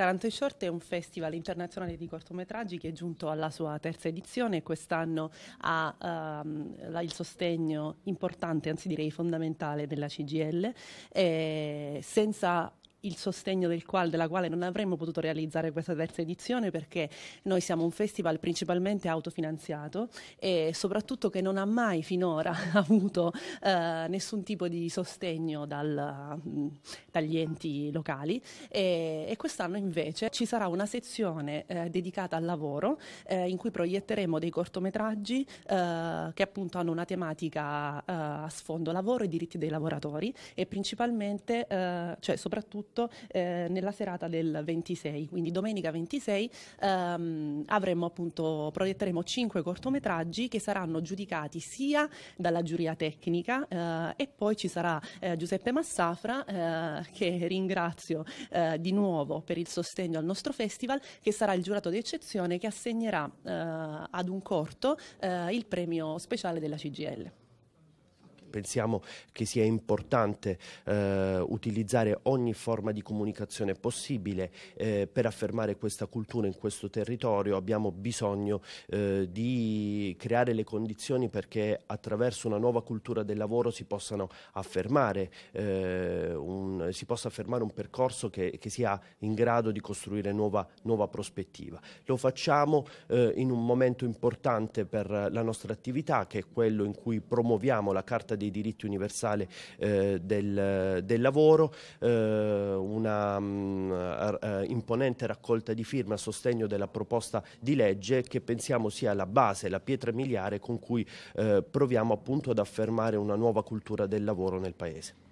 Taranto in Short è un festival internazionale di cortometraggi che è giunto alla sua terza edizione e quest'anno ha um, il sostegno importante, anzi direi fondamentale, della CGL. Eh, senza il sostegno del quale, della quale non avremmo potuto realizzare questa terza edizione perché noi siamo un festival principalmente autofinanziato e soprattutto che non ha mai finora avuto eh, nessun tipo di sostegno dal, dagli enti locali e, e, quest'anno invece ci sarà una sezione eh, dedicata al lavoro eh, in cui proietteremo dei cortometraggi eh, che appunto hanno una tematica eh, a sfondo lavoro e diritti dei lavoratori e principalmente, eh, cioè soprattutto tutto eh, nella serata del 26, quindi domenica 26 ehm, avremo appunto, proietteremo cinque cortometraggi che saranno giudicati sia dalla giuria tecnica eh, e poi ci sarà eh, Giuseppe Massafra eh, che ringrazio eh, di nuovo per il sostegno al nostro festival che sarà il giurato d'eccezione che assegnerà eh, ad un corto il premio speciale della CGL pensiamo che sia importante eh, utilizzare ogni forma di comunicazione possibile eh, per affermare questa cultura in questo territorio. Abbiamo bisogno eh, di creare le condizioni perché attraverso una nuova cultura del lavoro si possano affermare eh, si possa affermare un percorso che, che, sia in grado di costruire nuova, nuova prospettiva. Lo facciamo eh, in un momento importante per la nostra attività, che è quello in cui promuoviamo la Carta dei diritti universali eh, del, del, lavoro, eh, una mh, mm, eh, imponente raccolta di firme a sostegno della proposta di legge che pensiamo sia la base, la pietra miliare con cui eh, proviamo appunto ad affermare una nuova cultura del lavoro nel Paese.